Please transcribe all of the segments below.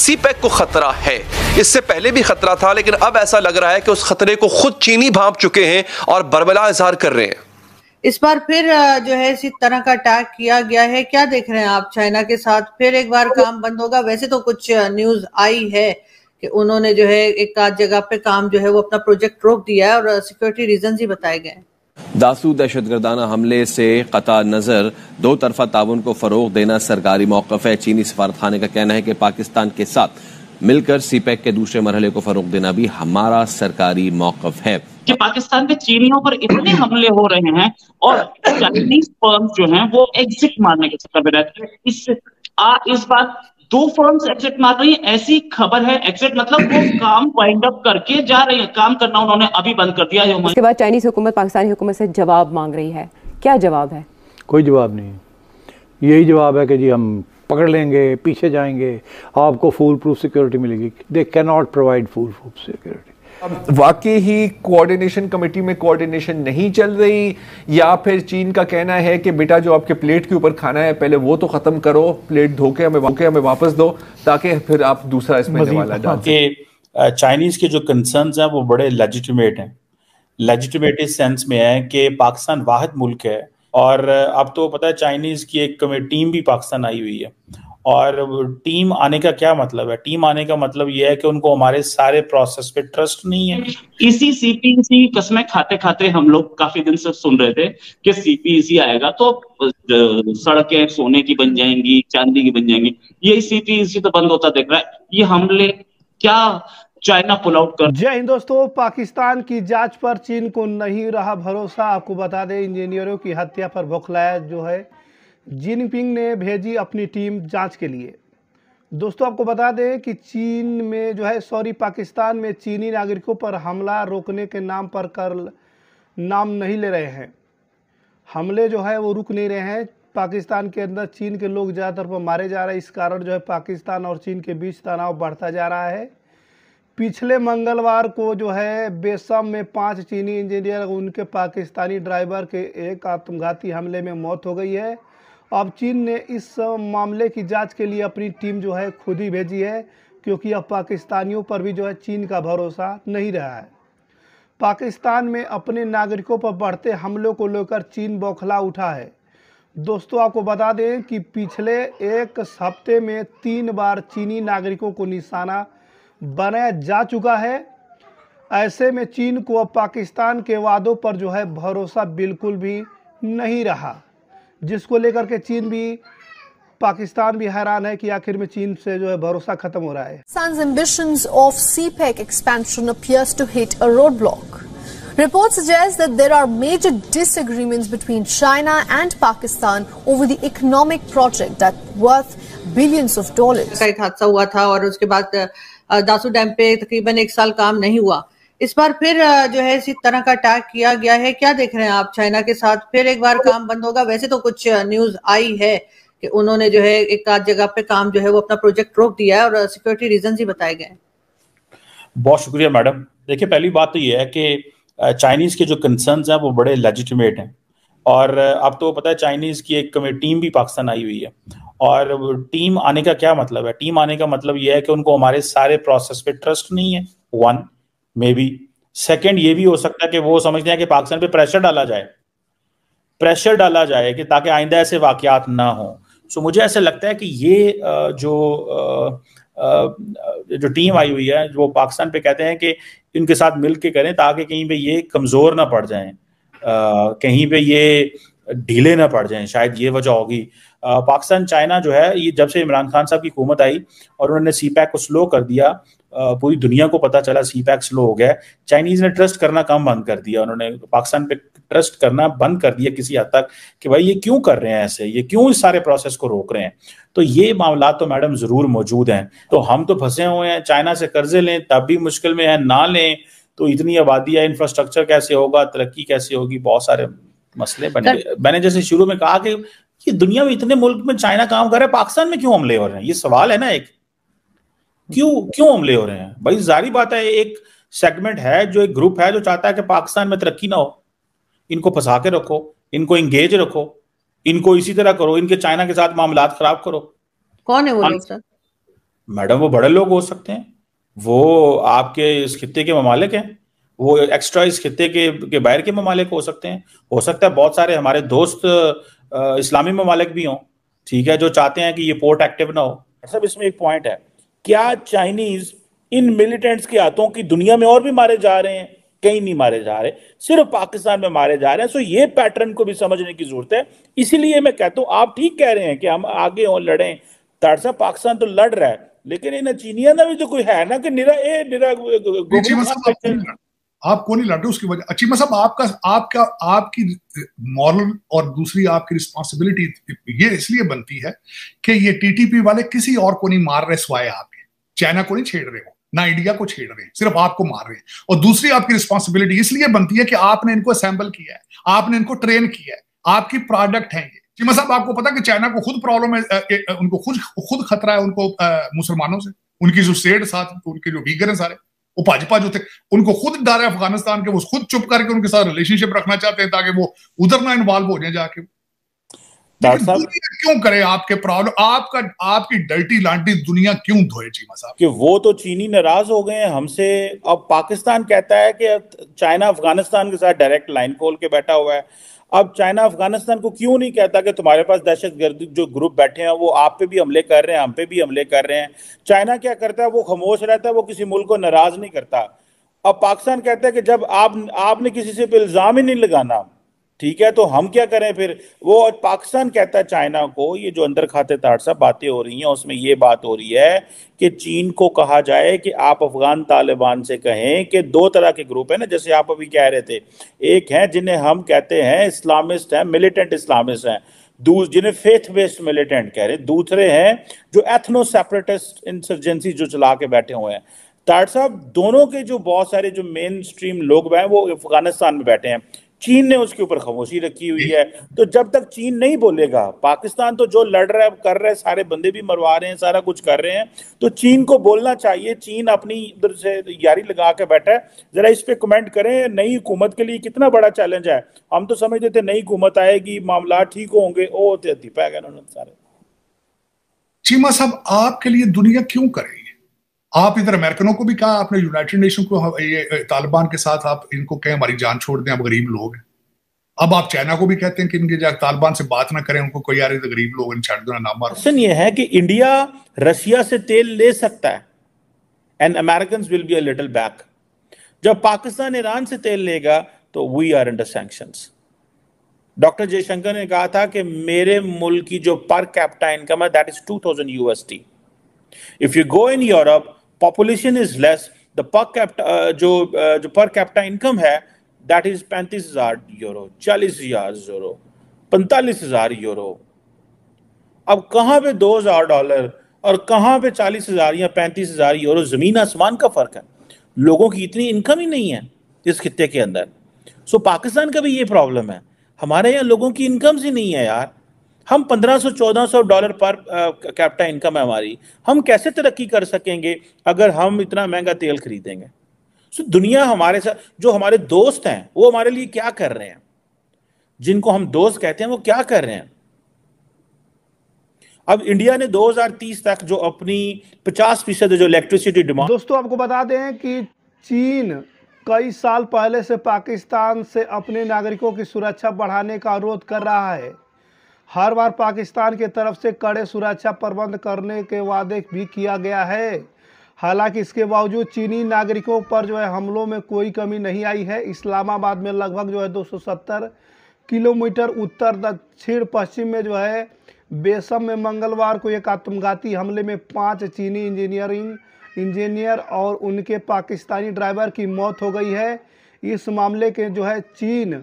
सी pack को खतरा है इससे पहले भी खतरा था लेकिन अब ऐसा लग रहा है कि उस खतरे को खुद चीनी भाप चुके हैं और बरबला इजहार कर रहे हैं इस बार फिर जो है इसी तरह का अटैक किया गया है क्या देख रहे हैं आप चाइना के साथ फिर एक बार काम बंद होगा वैसे तो कुछ न्यूज आई है कि उन्होंने जो है एक आध जगह पे काम जो है वो अपना प्रोजेक्ट रोक दिया है और सिक्योरिटी रीजन ही बताए गए हैं दासू दहशतगर्दाना हमले से कतार नज़र दो तरफा ताउन को फ़रोग देना सरकारी मौकफ है चीनी सफारत सफारतखाने का कहना है कि पाकिस्तान के साथ मिलकर सी पैक के दूसरे मरहले को फ़रोग देना भी हमारा सरकारी मौकफ है कि पाकिस्तान पे चीनियों पर इतने हमले हो रहे हैं और चाइनीज फर्म जो हैं वो एग्जिट मारने के चक्कर में रहते हैं इस आ, इस बात दो फर्म्स एग्जिट मार रही है ऐसी खबर है एग्जिट मतलब वो काम वाइंड अप करके जा रही है काम करना उन्होंने अभी बंद कर दिया है उसके बाद चाइनीज हुकूमत पाकिस्तानी हुकूमत से जवाब मांग रही है क्या जवाब है कोई जवाब नहीं यही जवाब है कि जी हम पकड़ लेंगे पीछे जाएंगे आपको फुल प्रूफ सिक्योरिटी मिलेगी they can not provide full proof security अब वाकई ही कोऑर्डिनेशन कमेटी में कोऑर्डिनेशन नहीं चल रही या फिर चीन का कहना है कि बेटा जो आपके प्लेट के ऊपर खाना है पहले वो तो ख़त्म करो प्लेट धो के हमें धोके हमें वापस दो ताकि फिर आप दूसरा इसमें वाला हाँ चाइनीज़ के जो कंसर्न है वो बड़े लेजिटिमेट हैं लेजिटिमेट इस सेंस में है कि पाकिस्तान वाहद मुल्क है और अब तो पता है चाइनीज़ की एक टीम भी पाकिस्तान आई हुई है और टीम आने का क्या मतलब है टीम आने का मतलब यह है कि उनको हमारे सारे प्रोसेस पे ट्रस्ट नहीं है इसी e सीपीसी कसमें खाते खाते हम लोग काफी दिन से सुन रहे थे कि सीपीसी e आएगा तो सड़कें सोने की बन जाएंगी चांदी की बन जाएंगी यही सीपीसी e तो बंद होता देख रहा है ये हमले क्या चाइना पुल आउट कर जय हिंद दोस्तों पाकिस्तान की जांच पर चीन को नहीं रहा भरोसा आपको बता दें इंजीनियरों की हत्या पर बौखलाया जो है जिनपिंग ने भेजी अपनी टीम जांच के लिए दोस्तों आपको बता दें कि चीन में जो है सॉरी पाकिस्तान में चीनी नागरिकों पर हमला रोकने के नाम पर कर नाम नहीं ले रहे हैं हमले जो है वो रुक नहीं रहे हैं पाकिस्तान के अंदर चीन के लोग ज़्यादातर पर मारे जा रहे हैं इस कारण जो है पाकिस्तान और चीन के बीच तनाव बढ़ता जा रहा है पिछले मंगलवार को जो है बेसम में पांच चीनी इंजीनियर उनके पाकिस्तानी ड्राइवर के एक आत्मघाती हमले में मौत हो गई है अब चीन ने इस मामले की जांच के लिए अपनी टीम जो है खुद ही भेजी है क्योंकि अब पाकिस्तानियों पर भी जो है चीन का भरोसा नहीं रहा है पाकिस्तान में अपने नागरिकों पर बढ़ते हमलों को लेकर चीन बौखला उठा है दोस्तों आपको बता दें कि पिछले एक हफ्ते में तीन बार चीनी नागरिकों को निशाना बनाया जा चुका है ऐसे में चीन को अब पाकिस्तान के वादों पर जो है भरोसा बिल्कुल भी नहीं रहा जिसको लेकर के चीन भी पाकिस्तान भी हैरान है कि आखिर में चीन से जो है भरोसा खत्म हो रहा है Sun's ambitions of CPEC expansion appears to hit a roadblock. Reports suggest that there are major disagreements between China and Pakistan over the economic project that worth billions of dollars. का एक हादसा हुआ था और उसके बाद दासू डैम पे तकरीबन एक साल काम नहीं हुआ इस बार फिर जो है इसी तरह का अटैक किया गया है क्या देख रहे हैं आप चाइना के साथ फिर एक बार काम बंद होगा वैसे तो कुछ न्यूज आई है कि उन्होंने जो है एक आध जगह पे काम जो है वो अपना प्रोजेक्ट रोक दिया है और सिक्योरिटी रीजन ही बताए गए बहुत शुक्रिया मैडम देखिए पहली बात तो ये है कि चाइनीज के जो कंसर्न्स हैं वो बड़े लेजिटिमेट हैं और आप तो पता है चाइनीज की एक टीम भी पाकिस्तान आई हुई है और टीम आने का क्या मतलब है टीम आने का मतलब यह है कि उनको हमारे सारे प्रोसेस पे ट्रस्ट नहीं है वन मे बी सेकेंड ये भी हो सकता है कि वो समझते हैं कि पाकिस्तान पे प्रेशर डाला जाए प्रेशर डाला जाए कि ताकि आइंदा ऐसे वाकयात ना हो सो मुझे ऐसा लगता है कि ये जो जो टीम आई हुई है वो पाकिस्तान पे कहते हैं कि इनके साथ मिल के करें ताकि कहीं पे ये कमज़ोर ना पड़ जाए कहीं पे ये ढीले ना पड़ जाएं शायद ये वजह होगी पाकिस्तान चाइना जो है ये जब से इमरान खान साहब की हुकूमत आई और उन्होंने सी पैक को स्लो कर दिया पूरी दुनिया को पता चला सी पैक स्लो हो गया चाइनीज ने ट्रस्ट करना कम बंद कर दिया उन्होंने पाकिस्तान पे ट्रस्ट करना बंद कर दिया किसी हद तक कि भाई ये क्यों कर रहे हैं ऐसे ये क्यों इस सारे प्रोसेस को रोक रहे हैं तो ये मामला तो मैडम जरूर मौजूद हैं तो हम तो फंसे हुए हैं चाइना से कर्जे लें तब भी मुश्किल में है ना लें तो इतनी आबादी है इंफ्रास्ट्रक्चर कैसे होगा तरक्की कैसे होगी बहुत सारे मसले बने मैंने जैसे शुरू में कहा कि ये दुनिया में इतने मुल्क में चाइना काम कर रहा है पाकिस्तान में क्यों हमले हो रहे हैं ये सवाल है ना एक क्यों क्यों हमले हो रहे हैं भाई जारी बात है एक सेगमेंट है जो एक ग्रुप है जो चाहता है कि पाकिस्तान में तरक्की ना हो इनको फंसा के रखो इनको इंगेज रखो इनको इसी तरह करो इनके चाइना के साथ मामला खराब करो कौन है वो लोग मैडम वो बड़े लोग हो सकते हैं वो आपके इस खत्ते के ममालिक हैं वो एक्स्ट्रा इस खत्े के, के बाहर के ममालिक हो सकते हैं हो सकता है बहुत सारे हमारे दोस्त इस्लामी ममालिक भी हों ठीक है जो चाहते हैं कि ये पोर्ट एक्टिव ना हो सब इसमें एक पॉइंट है क्या चाइनीज इन मिलिटेंट्स के हाथों की दुनिया में और भी मारे जा रहे हैं कहीं नहीं मारे जा रहे सिर्फ पाकिस्तान में मारे जा रहे हैं सो ये पैटर्न को भी समझने की जरूरत है इसीलिए मैं कहता हूँ आप ठीक कह रहे हैं कि हम आगे हों लड़े तरसा पाकिस्तान तो लड़ रहा है लेकिन इन चीनिया ना भी तो कोई है ना कि निरा ए निरा आप नहीं लड़ रहे उसकी वजह अचीमा साहब आपका आपका आपकी मॉरल और दूसरी आपकी रिस्पॉन्सिबिलिटी ये इसलिए बनती है कि ये टीटीपी वाले किसी और को नहीं मार रहे स्वाय आपके चाइना को नहीं छेड़ रहे हो ना इंडिया को छेड़ रहे हैं सिर्फ आपको मार रहे हैं और दूसरी आपकी रिस्पॉन्सिबिलिटी इसलिए बनती है कि आपने इनको असेंबल किया है आपने इनको ट्रेन किया है आपकी प्रोडक्ट है ये चीमा साहब आपको पता कि चाइना को खुद प्रॉब्लम है उनको खुद खुद खतरा है उनको मुसलमानों से उनकी जो सेठ साथ उनके जो वीगर हैं सारे वो भाजपा जो थे उनको खुद डर है अफगानिस्तान के वो खुद चुप करके उनके साथ रिलेशनशिप रखना चाहते हैं ताकि वो उधर ना इन्वॉल्व हो जाए जाके क्यों करे आपके प्रॉब्लम आपका आपकी डल्टी लांटी दुनिया क्यों धोए चीमा साहब कि वो तो चीनी नाराज हो गए हमसे अब पाकिस्तान कहता है कि चाइना अफगानिस्तान के साथ डायरेक्ट लाइन खोल के बैठा हुआ है अब चाइना अफगानिस्तान को क्यों नहीं कहता कि तुम्हारे पास दहशत गर्दी जो ग्रुप बैठे हैं वो आप पे भी हमले कर रहे हैं हम पे भी हमले कर रहे हैं चाइना क्या करता है वो खामोश रहता है वो किसी मुल्क को नाराज नहीं करता अब पाकिस्तान कहता है कि जब आप आपने किसी से इल्ज़ाम ही नहीं लगाना ठीक है तो हम क्या करें फिर वो पाकिस्तान कहता है चाइना को ये जो अंदर खाते तार साहब बातें हो रही हैं उसमें ये बात हो रही है कि चीन को कहा जाए कि आप अफगान तालिबान से कहें कि दो तरह के ग्रुप है ना जैसे आप अभी कह रहे थे एक हैं जिन्हें हम कहते हैं इस्लामिस्ट हैं मिलिटेंट इस्लामिस्ट हैं जिन्हें फेथ बेस्ड मिलिटेंट कह रहे दूसरे हैं जो एथनो सेपरेटिस्ट इंसर्जेंसी जो चला के बैठे हुए हैं तार साहब दोनों के जो बहुत सारे जो मेन स्ट्रीम लोग हैं वो अफगानिस्तान में बैठे हैं चीन ने उसके ऊपर खामोशी रखी हुई है तो जब तक चीन नहीं बोलेगा पाकिस्तान तो जो लड़ रहा है कर रहा है सारे बंदे भी मरवा रहे हैं सारा कुछ कर रहे हैं तो चीन को बोलना चाहिए चीन अपनी इधर से यारी लगा के बैठा है जरा इस पे कमेंट करें नई हुकूमत के लिए कितना बड़ा चैलेंज है हम तो समझते थे नई हुकूमत आएगी मामला ठीक होंगे ओ तो पै गए उन्होंने सारे चीमा साहब आपके लिए दुनिया क्यों करे आप इधर अमेरिकनों को भी कहा आपने यूनाइटेड नेशन को हाँ, ये तालिबान के साथ आप इनको कहें हमारी जान छोड़ दें आप गरीब लोग हैं अब आप चाइना को भी कहते हैं कि इनके जाकर तालिबान से बात ना करें उनको कोई यार तो गरीब लोग इन छाड़ दो ना मारो ये है कि इंडिया रशिया से तेल ले सकता है and American will be a little back जब पाकिस्तान ईरान से तेल लेगा तो we are under sanction doctor Jaishankar ने कहा था कि मेरे मुल्क की जो पर कैपिटा इनकम है that is two thousand USD if you go in Europe population is less the per capita uh, जो uh, जो पर कैपिटा इनकम है दैट इज पैंतीस हजार यूरो चालीस हजार यूरो पैंतालीस हजार यूरो अब कहाँ पे दो हजार डॉलर और कहाँ पे चालीस हजार या पैंतीस हजार यूरो जमीन आसमान का फर्क है लोगों की इतनी इनकम ही नहीं है इस खत्ते के अंदर सो पाकिस्तान का भी ये प्रॉब्लम है हमारे यहाँ लोगों की इनकम्स ही नहीं है यार हम 1500-1400 डॉलर पर कैपिटा इनकम है हमारी हम कैसे तरक्की कर सकेंगे अगर हम इतना महंगा तेल खरीदेंगे सो दुनिया हमारे साथ जो हमारे दोस्त हैं वो हमारे लिए क्या कर रहे हैं जिनको हम दोस्त कहते हैं वो क्या कर रहे हैं अब इंडिया ने 2030 तक जो अपनी 50 फीसद जो इलेक्ट्रिसिटी डिमांड दोस्तों आपको बता दें कि चीन कई साल पहले से पाकिस्तान से अपने नागरिकों की सुरक्षा बढ़ाने का अनुरोध कर रहा है हर बार पाकिस्तान की तरफ से कड़े सुरक्षा प्रबंध करने के वादे भी किया गया है हालांकि इसके बावजूद चीनी नागरिकों पर जो है हमलों में कोई कमी नहीं आई है इस्लामाबाद में लगभग जो है 270 किलोमीटर उत्तर दक्षिण पश्चिम में जो है बेसम में मंगलवार को एक आत्मघाती हमले में पांच चीनी इंजीनियरिंग इंजीनियर और उनके पाकिस्तानी ड्राइवर की मौत हो गई है इस मामले के जो है चीन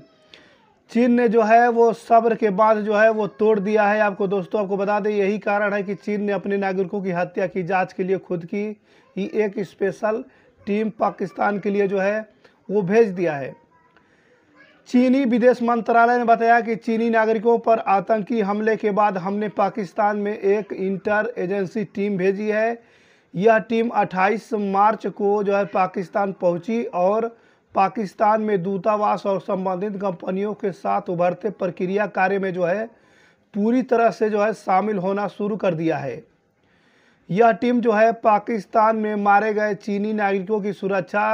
चीन ने जो है वो सब्र के बाद जो है वो तोड़ दिया है आपको दोस्तों आपको बता दें यही कारण है कि चीन ने अपने नागरिकों की हत्या की जांच के लिए खुद की ही एक स्पेशल टीम पाकिस्तान के लिए जो है वो भेज दिया है चीनी विदेश मंत्रालय ने बताया कि चीनी नागरिकों पर आतंकी हमले के बाद हमने पाकिस्तान में एक इंटर एजेंसी टीम भेजी है यह टीम 28 मार्च को जो है पाकिस्तान पहुंची और पाकिस्तान में दूतावास और संबंधित कंपनियों के साथ उभरते प्रक्रिया कार्य में जो है पूरी तरह से जो है शामिल होना शुरू कर दिया है यह टीम जो है पाकिस्तान में मारे गए चीनी नागरिकों की सुरक्षा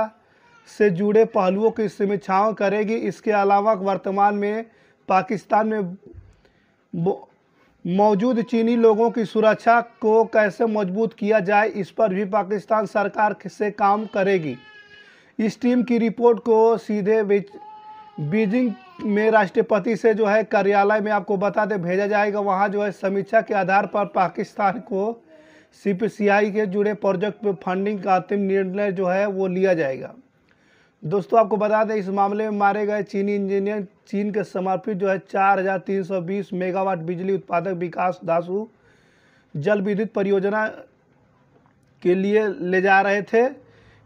से जुड़े पहलुओं की समीक्षाओं करेगी इसके अलावा वर्तमान में पाकिस्तान में मौजूद चीनी लोगों की सुरक्षा को कैसे मजबूत किया जाए इस पर भी पाकिस्तान सरकार से काम करेगी इस टीम की रिपोर्ट को सीधे बीजिंग में राष्ट्रपति से जो है कार्यालय में आपको बता दें भेजा जाएगा वहाँ जो है समीक्षा के आधार पर पाकिस्तान को सी के जुड़े प्रोजेक्ट में फंडिंग का अंतिम निर्णय जो है वो लिया जाएगा दोस्तों आपको बता दें इस मामले में मारे गए चीनी इंजीनियर चीन के समर्पित जो है 4,320 मेगावाट बिजली उत्पादक विकास दासू जल विद्युत परियोजना के लिए ले जा रहे थे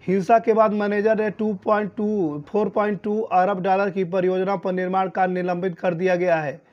हिंसा के बाद मैनेजर ने 2.2 4.2 अरब डॉलर की परियोजना पर निर्माण कार्य निलंबित कर दिया गया है